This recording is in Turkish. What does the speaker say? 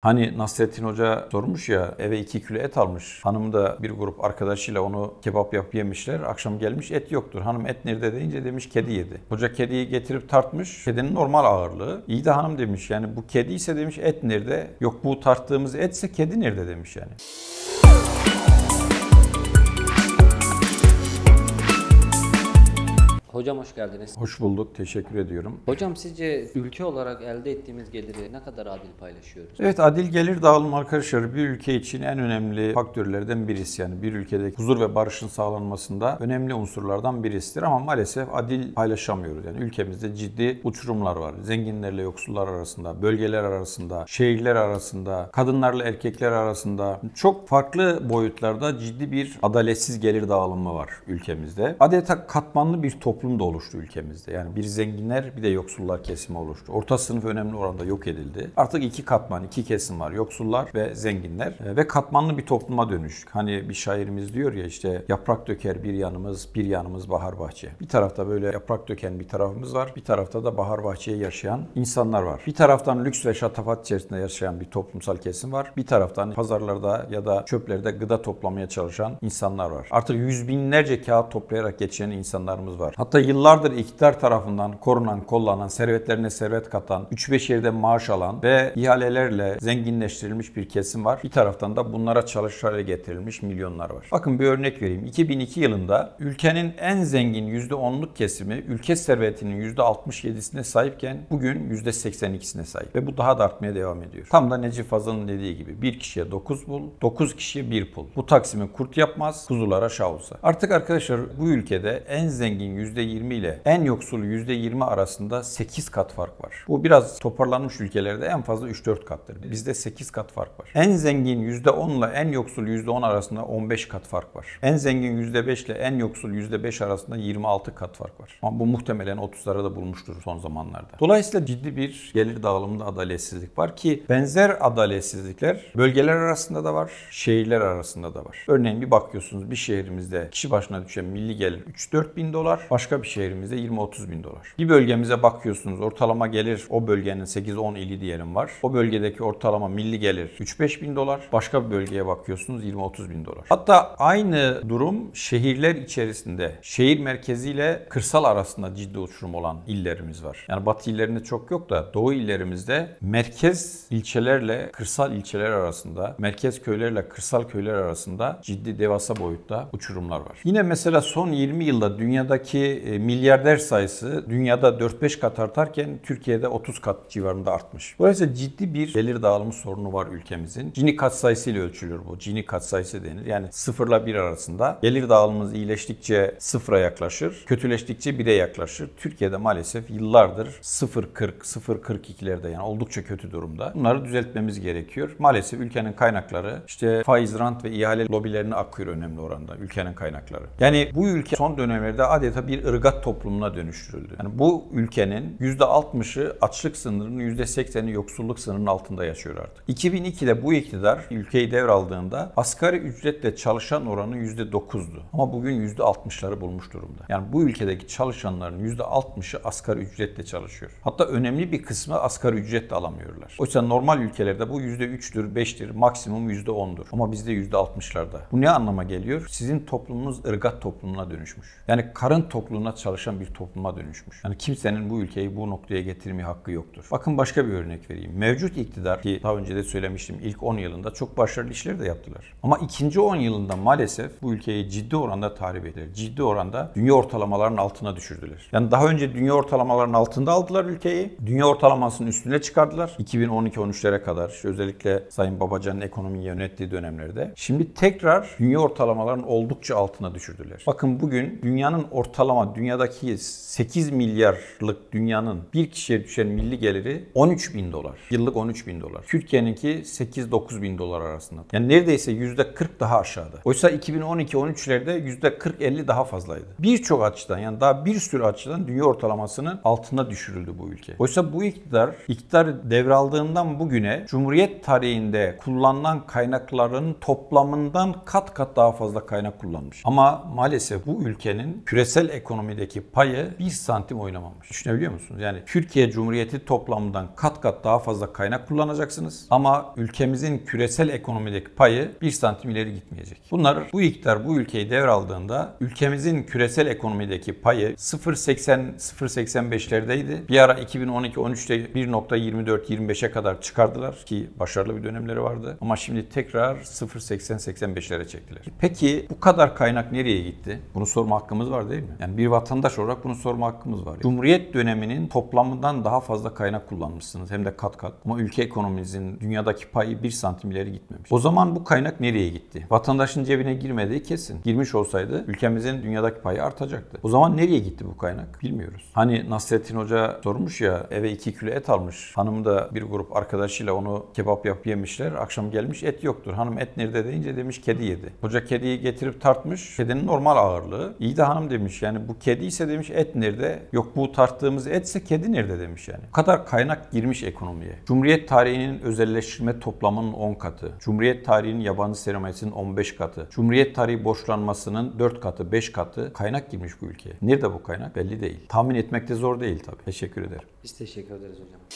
Hani Nasrettin Hoca sormuş ya eve iki kilo et almış. Hanım da bir grup arkadaşıyla onu kebap yap yemişler. Akşam gelmiş et yoktur. Hanım et nerede deyince demiş kedi yedi. Hoca kediyi getirip tartmış. Kedinin normal ağırlığı. İyi de hanım demiş yani bu kedi ise demiş et nerede? Yok bu tarttığımız etse kedi nerede demiş yani. Hocam hoş geldiniz. Hoş bulduk. Teşekkür ediyorum. Hocam sizce ülke olarak elde ettiğimiz geliri ne kadar adil paylaşıyoruz? Evet adil gelir dağılımı arkadaşlar bir ülke için en önemli faktörlerden birisi. Yani bir ülkedeki huzur ve barışın sağlanmasında önemli unsurlardan birisidir. Ama maalesef adil paylaşamıyoruz. Yani ülkemizde ciddi uçurumlar var. Zenginlerle yoksullar arasında, bölgeler arasında, şehirler arasında, kadınlarla erkekler arasında çok farklı boyutlarda ciddi bir adaletsiz gelir dağılımı var ülkemizde. Adeta katmanlı bir toplum toplum da oluştu ülkemizde. Yani bir zenginler bir de yoksullar kesimi oluştu. Orta sınıf önemli oranda yok edildi. Artık iki katman, iki kesim var. Yoksullar ve zenginler e, ve katmanlı bir topluma dönüştük. Hani bir şairimiz diyor ya işte yaprak döker bir yanımız, bir yanımız bahar bahçe. Bir tarafta böyle yaprak döken bir tarafımız var. Bir tarafta da bahar bahçeye yaşayan insanlar var. Bir taraftan lüks ve şatafat içerisinde yaşayan bir toplumsal kesim var. Bir taraftan pazarlarda ya da çöplerde gıda toplamaya çalışan insanlar var. Artık yüz binlerce kağıt toplayarak geçen insanlarımız var. Hatta Hatta yıllardır iktidar tarafından korunan, kollanan, servetlerine servet katan, 3-5 yerde maaş alan ve ihalelerle zenginleştirilmiş bir kesim var. Bir taraftan da bunlara çalış hale getirilmiş milyonlar var. Bakın bir örnek vereyim. 2002 yılında ülkenin en zengin %10'luk kesimi ülke servetinin %67'sine sahipken bugün %82'sine sahip. Ve bu daha da artmaya devam ediyor. Tam da Necip Fazıl'ın dediği gibi bir kişiye 9 bul, 9 kişiye 1 pul. Bu taksimi kurt yapmaz, kuzulara şavza. Artık arkadaşlar bu ülkede en zengin %20 ile en yoksul %20 arasında 8 kat fark var. Bu biraz toparlanmış ülkelerde en fazla 3-4 kattır. Bizde 8 kat fark var. En zengin %10 ile en yoksul %10 arasında 15 kat fark var. En zengin %5 ile en yoksul %5 arasında 26 kat fark var. Ama bu muhtemelen 30'lara da bulmuştur son zamanlarda. Dolayısıyla ciddi bir gelir dağılımında adaletsizlik var ki benzer adaletsizlikler bölgeler arasında da var, şehirler arasında da var. Örneğin bir bakıyorsunuz bir şehrimizde kişi başına düşen milli gelir 3-4 bin dolar, başka başka bir şehrimizde 20-30 bin dolar. Bir bölgemize bakıyorsunuz ortalama gelir o bölgenin 8-10 ili diyelim var. O bölgedeki ortalama milli gelir 3-5 bin dolar. Başka bir bölgeye bakıyorsunuz 20-30 bin dolar. Hatta aynı durum şehirler içerisinde şehir merkeziyle kırsal arasında ciddi uçurum olan illerimiz var. Yani batı illerinde çok yok da doğu illerimizde merkez ilçelerle kırsal ilçeler arasında, merkez köylerle kırsal köyler arasında ciddi devasa boyutta uçurumlar var. Yine mesela son 20 yılda dünyadaki e, milyarder sayısı dünyada 4-5 kat artarken Türkiye'de 30 kat civarında artmış. Dolayısıyla ciddi bir gelir dağılımı sorunu var ülkemizin. Gini sayısı ile ölçülür bu. Gini sayısı denir. Yani sıfırla bir arasında. Gelir dağılımımız iyileştikçe sıfıra yaklaşır. Kötüleştikçe bire yaklaşır. Türkiye'de maalesef yıllardır 0.40, 0.42'lerde yani oldukça kötü durumda. Bunları düzeltmemiz gerekiyor. Maalesef ülkenin kaynakları işte faiz, rant ve ihale lobilerine akıyor önemli oranda ülkenin kaynakları. Yani bu ülke son dönemlerde adeta bir ırgat toplumuna dönüştürüldü. Yani bu ülkenin %60'ı açlık sınırının %80'i yoksulluk sınırının altında yaşıyor artık. 2002'de bu iktidar ülkeyi devraldığında asgari ücretle çalışan oranı %9'du. Ama bugün %60'ları bulmuş durumda. Yani bu ülkedeki çalışanların %60'ı asgari ücretle çalışıyor. Hatta önemli bir kısmı asgari ücret de alamıyorlar. Oysa normal ülkelerde bu %3'tür, 5'tir, maksimum %10'dur. Ama bizde %60'larda. Bu ne anlama geliyor? Sizin toplumunuz ırgat toplumuna dönüşmüş. Yani karın toklumu olduğuna çalışan bir topluma dönüşmüş. Yani kimsenin bu ülkeyi bu noktaya getirme hakkı yoktur. Bakın başka bir örnek vereyim. Mevcut iktidar ki daha önce de söylemiştim ilk 10 yılında çok başarılı işleri de yaptılar. Ama ikinci 10 yılında maalesef bu ülkeyi ciddi oranda tahrip ettiler. Ciddi oranda dünya ortalamalarının altına düşürdüler. Yani daha önce dünya ortalamalarının altında aldılar ülkeyi. Dünya ortalamasının üstüne çıkardılar. 2012-13'lere kadar işte özellikle Sayın Babacan'ın ekonomiyi yönettiği dönemlerde. Şimdi tekrar dünya ortalamalarının oldukça altına düşürdüler. Bakın bugün dünyanın ortalama dünyadaki 8 milyarlık dünyanın bir kişiye düşen milli geliri 13 bin dolar. Yıllık 13 bin dolar. Türkiye'ninki 8-9 bin dolar arasında. Yani neredeyse %40 daha aşağıda. Oysa 2012-13'lerde %40-50 daha fazlaydı. Birçok açıdan yani daha bir sürü açıdan dünya ortalamasının altına düşürüldü bu ülke. Oysa bu iktidar, iktidar devraldığından bugüne Cumhuriyet tarihinde kullanılan kaynakların toplamından kat kat daha fazla kaynak kullanmış. Ama maalesef bu ülkenin küresel ekonomi ekonomideki payı bir santim oynamamış. Düşünebiliyor musunuz? Yani Türkiye Cumhuriyeti toplamından kat kat daha fazla kaynak kullanacaksınız ama ülkemizin küresel ekonomideki payı bir santim ileri gitmeyecek. Bunlar bu iktidar bu ülkeyi devraldığında ülkemizin küresel ekonomideki payı 0.80 0.85'lerdeydi. Bir ara 2012-13'te 1.24-25'e kadar çıkardılar ki başarılı bir dönemleri vardı. Ama şimdi tekrar 0.80-85'lere çektiler. E peki bu kadar kaynak nereye gitti? Bunu sorma hakkımız var değil mi? Yani bir bir vatandaş olarak bunu sorma hakkımız var. Cumhuriyet döneminin toplamından daha fazla kaynak kullanmışsınız hem de kat kat. Ama ülke ekonominizin dünyadaki payı bir santim ileri gitmemiş. O zaman bu kaynak nereye gitti? Vatandaşın cebine girmediği kesin. Girmiş olsaydı ülkemizin dünyadaki payı artacaktı. O zaman nereye gitti bu kaynak? Bilmiyoruz. Hani Nasrettin Hoca sormuş ya eve iki kilo et almış. Hanım da bir grup arkadaşıyla onu kebap yap yemişler. Akşam gelmiş et yoktur. Hanım et nerede deyince demiş kedi yedi. Hoca kediyi getirip tartmış. Kedinin normal ağırlığı. İyi de hanım demiş yani bu kedi ise demiş et nerede? Yok bu tarttığımız etse kedi nerede demiş yani. Bu kadar kaynak girmiş ekonomiye. Cumhuriyet tarihinin özelleştirme toplamanın 10 katı. Cumhuriyet tarihinin yabancı sermayesinin 15 katı. Cumhuriyet tarihi borçlanmasının 4 katı, 5 katı kaynak girmiş bu ülkeye. Nerede bu kaynak? Belli değil. Tahmin etmek de zor değil tabii. Teşekkür ederim. Biz teşekkür ederiz hocam.